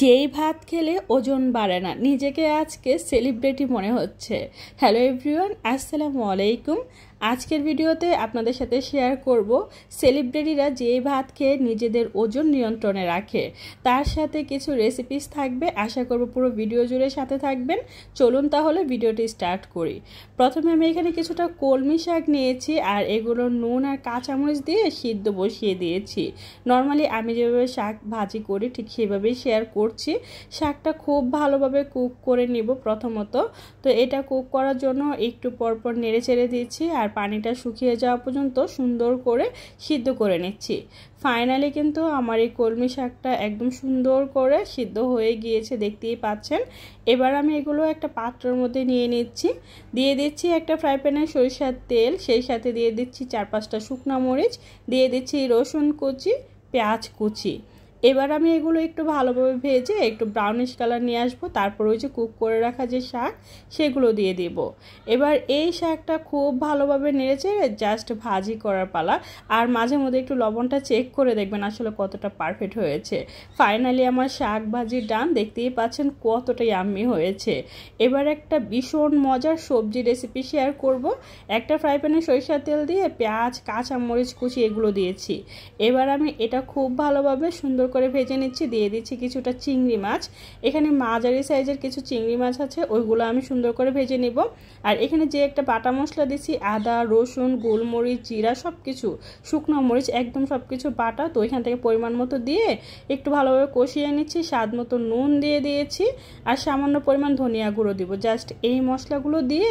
যেই ভাত খেলে ওজন বাড়ে না নিজেকে আজকে সেলিব্রিটি মনে হচ্ছে হ্যালো এভরিওয়ান আসসালামু আলাইকুম আজকের ভিডিওতে আপনাদের সাথে শেয়ার করব সেলিব্রিটিরা যেই ভাত খেয়ে নিজেদের ওজন নিয়ন্ত্রণে রাখে তার সাথে কিছু রেসিপিস থাকবে আশা করব পুরো ভিডিও জুড়ে সাথে থাকবেন চলুন তাহলে ভিডিওটি স্টার্ট করি প্রথমে আমি এখানে কিছুটা কলমি শাক নিয়েছি আর এগুলো নুন আর কাঁচামরিচ দিয়ে সিদ্ধ বসিয়ে দিয়েছি নর্মালি আমি যেভাবে শাক ভাজি করি ঠিক সেভাবেই শেয়ার করছি শাকটা খুব ভালোভাবে কুক করে নিব প্রথমত তো এটা কুক করার জন্য একটু পরপর নেড়ে চেড়ে দিয়েছি আর পানিটা শুকিয়ে যাওয়া পর্যন্ত সুন্দর করে সিদ্ধ করে নিচ্ছি ফাইনালি কিন্তু আমার এই কলমি শাকটা একদম সুন্দর করে সিদ্ধ হয়ে গিয়েছে দেখতেই পাচ্ছেন এবার আমি এগুলো একটা পাত্রের মধ্যে নিয়ে নিচ্ছি দিয়ে দিচ্ছি একটা ফ্রাই প্যানে সরিষার তেল সেই সাথে দিয়ে দিচ্ছি চার পাঁচটা শুকনা মরিচ দিয়ে দিচ্ছি রসুন কুচি পেঁয়াজ কুচি এবার আমি এগুলো একটু ভালোভাবে ভেজে একটু ব্রাউনিশ কালার নিয়ে আসবো তারপর ওই যে কুক করে রাখা যে শাক সেগুলো দিয়ে দিব এবার এই শাকটা খুব ভালোভাবে নেড়েছে জাস্ট ভাজি করার পালা আর মাঝে মধ্যে একটু লবণটা চেক করে দেখবেন আসলে কতটা পারফেক্ট হয়েছে ফাইনালি আমার শাক ভাজি ডান দেখতেই পাচ্ছেন কতটাই আমি হয়েছে এবার একটা ভীষণ মজার সবজি রেসিপি শেয়ার করব একটা ফ্রাই প্যানে সরিষার তেল দিয়ে পেঁয়াজ কাঁচামরিচ কুচি এগুলো দিয়েছি এবার আমি এটা খুব ভালোভাবে সুন্দর করে ভেজে নিচ্ছি দিয়ে দিচ্ছি কিছুটা চিংড়ি মাছ এখানে মাঝারি সাইজের কিছু চিংড়ি মাছ আছে ওইগুলো আমি সুন্দর করে ভেজে নিব আর এখানে যে একটা বাটা মশলা দিচ্ছি আদা রসুন গোলমরিচ জিরা সব কিছু শুকনো মরিচ একদম সব কিছু বাটা তো ওইখান থেকে পরিমাণ মতো দিয়ে একটু ভালোভাবে কষিয়ে নিচ্ছি স্বাদ মতো নুন দিয়ে দিয়েছি আর সামান্য পরিমাণ ধনিয়া গুঁড়ো দিব জাস্ট এই মশলাগুলো দিয়ে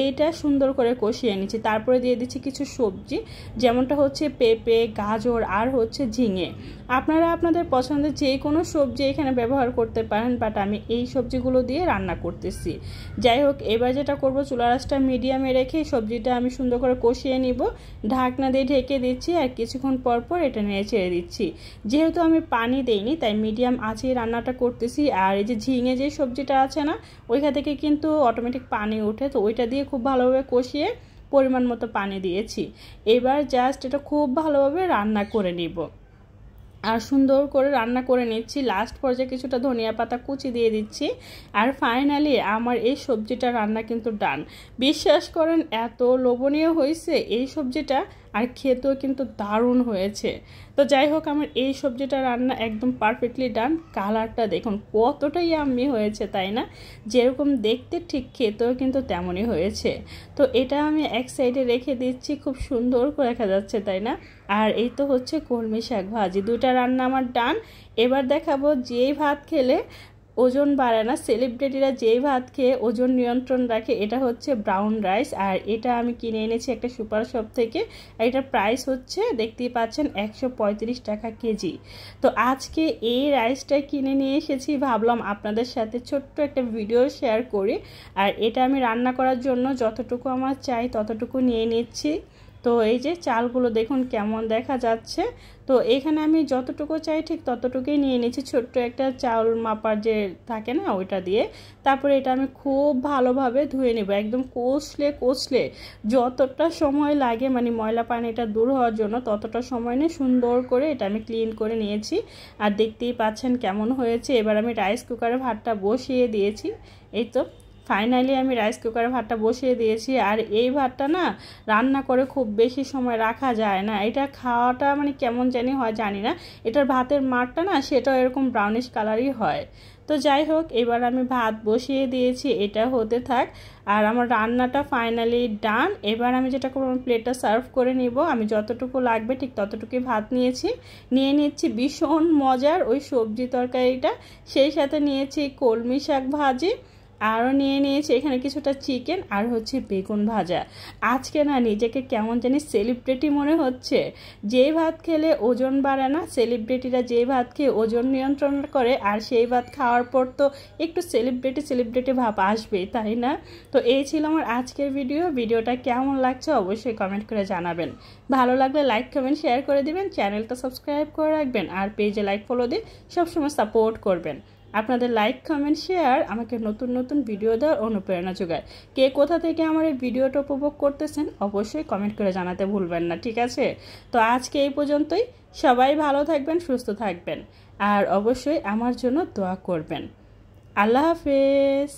এইটা সুন্দর করে কষিয়ে নিচ্ছি তারপরে দিয়ে দিচ্ছি কিছু সবজি যেমনটা হচ্ছে পেঁপে গাজর আর হচ্ছে ঝিঙে আপনারা আপনাদের আপনাদের পছন্দের যে কোনো সবজি এখানে ব্যবহার করতে পারেন বাট আমি এই সবজিগুলো দিয়ে রান্না করতেছি যাই হোক এবার যেটা করব চুলা রাসটা মিডিয়ামে রেখে সবজিটা আমি সুন্দর করে কষিয়ে নিব ঢাকনা দিয়ে ঢেকে দিচ্ছি আর কিছুক্ষণ পর পর এটা নিয়ে ছেড়ে দিচ্ছি যেহেতু আমি পানি দেইনি তাই মিডিয়াম আছে রান্নাটা করতেছি আর এই যে ঝিঙে যে সবজিটা আছে না ওইখান থেকে কিন্তু অটোমেটিক পানি ওঠে তো ওইটা দিয়ে খুব ভালোভাবে কষিয়ে পরিমাণ মতো পানি দিয়েছি এবার জাস্ট এটা খুব ভালোভাবে রান্না করে নিব আর সুন্দর করে রান্না করে নিচ্ছি লাস্ট পর্যায়ে কিছুটা ধনিয়া পাতা কুচি দিয়ে দিচ্ছি আর ফাইনালি আমার এই সবজিটা রান্না কিন্তু ডান বিশ্বাস করেন এত লোভনীয় হয়েছে এই সবজিটা আর খেতেও কিন্তু দারুণ হয়েছে তো যাই হোক আমার এই সবজিটা রান্না একদম পারফেক্টলি ডান কালারটা দেখুন কতটাই আমি হয়েছে তাই না যেরকম দেখতে ঠিক খেতেও কিন্তু তেমনই হয়েছে তো এটা আমি এক সাইডে রেখে দিচ্ছি খুব সুন্দর করে দেখা যাচ্ছে তাই না আর এই তো হচ্ছে কলমি শাক ভাজি দুটা রান্না আমার ডান এবার দেখাবো যেই ভাত খেলে ওজন বাড়ায় না সেলিব্রিটিরা যেই ভাত খেয়ে ওজন নিয়ন্ত্রণ রাখে এটা হচ্ছে ব্রাউন রাইস আর এটা আমি কিনে এনেছি একটা সুপার শপ থেকে আর এটার প্রাইস হচ্ছে দেখতেই পাচ্ছেন একশো টাকা কেজি তো আজকে এই রাইসটা কিনে নিয়ে এসেছি ভাবলাম আপনাদের সাথে ছোট্ট একটা ভিডিও শেয়ার করি আর এটা আমি রান্না করার জন্য যতটুকু আমার চাই ততটুকু নিয়ে নিচ্ছি তো এই যে চালগুলো দেখুন কেমন দেখা যাচ্ছে তো এখানে আমি যতটুকু চাই ঠিক ততটুকুই নিয়ে নিয়েছি ছোট্ট একটা চাল মাপার যে থাকে না ওইটা দিয়ে তারপরে এটা আমি খুব ভালোভাবে ধুয়ে নেব একদম কষলে কষলে যতটা সময় লাগে মানে ময়লা পানিটা দূর হওয়ার জন্য ততটা সময় নিয়ে সুন্দর করে এটা আমি ক্লিন করে নিয়েছি আর দেখতেই পাচ্ছেন কেমন হয়েছে এবার আমি রাইস কুকারে ভাতটা বসিয়ে দিয়েছি এই তো ফাইনালি আমি রাইস কুকারে ভাতটা বসিয়ে দিয়েছি আর এই ভাতটা না রান্না করে খুব বেশি সময় রাখা যায় না এটা খাওয়াটা মানে কেমন জানি হয় জানি না এটার ভাতের মারটা না সেটাও এরকম ব্রাউনিশ কালারই হয় তো যাই হোক এবার আমি ভাত বসিয়ে দিয়েছি এটা হতে থাক আর আমার রান্নাটা ফাইনালি ডান এবার আমি যেটা করবো আমার প্লেটটা সার্ভ করে নিব আমি যতটুকু লাগবে ঠিক ততটুকুই ভাত নিয়েছি নিয়ে নিচ্ছি ভীষণ মজার ওই সবজি তরকারিটা সেই সাথে নিয়েছি কলমি শাক ভাজি আরও নিয়ে নিয়েছি এখানে কিছুটা চিকেন আর হচ্ছে বেগুন ভাজা আজকে না নিজেকে কেমন জানি সেলিব্রিটি মনে হচ্ছে যেই ভাত খেলে ওজন বাড়ে না সেলিব্রিটিরা যেই ভাত খেয়ে ওজন নিয়ন্ত্রণ করে আর সেই ভাত খাওয়ার পর তো একটু সেলিব্রিটি সেলিব্রিটি ভাব আসবে তাই না তো এই ছিল আমার আজকের ভিডিও ভিডিওটা কেমন লাগছে অবশ্যই কমেন্ট করে জানাবেন ভালো লাগলে লাইক কমেন্ট শেয়ার করে দিবেন চ্যানেলটা সাবস্ক্রাইব করে রাখবেন আর পেজে লাইক ফলো দিয়ে সবসময় সাপোর্ট করবেন আপনাদের লাইক কমেন্ট শেয়ার আমাকে নতুন নতুন ভিডিও দেওয়ার অনুপ্রেরণা যোগায় কে কোথা থেকে আমার এই ভিডিওটা উপভোগ করতেছেন অবশ্যই কমেন্ট করে জানাতে ভুলবেন না ঠিক আছে তো আজকে এই পর্যন্তই সবাই ভালো থাকবেন সুস্থ থাকবেন আর অবশ্যই আমার জন্য দোয়া করবেন আল্লাহ হাফেজ